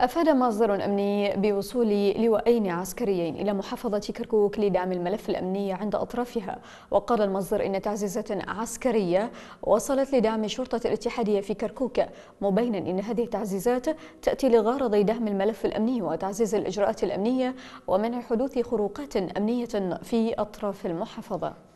أفاد مصدر أمني بوصول لواءين عسكريين إلى محافظة كركوك لدعم الملف الأمني عند أطرافها وقال المصدر إن تعزيزة عسكرية وصلت لدعم شرطة الاتحادية في كركوك مبينا إن هذه التعزيزات تأتي لغرض دعم الملف الأمني وتعزيز الإجراءات الأمنية ومنع حدوث خروقات أمنية في أطراف المحافظة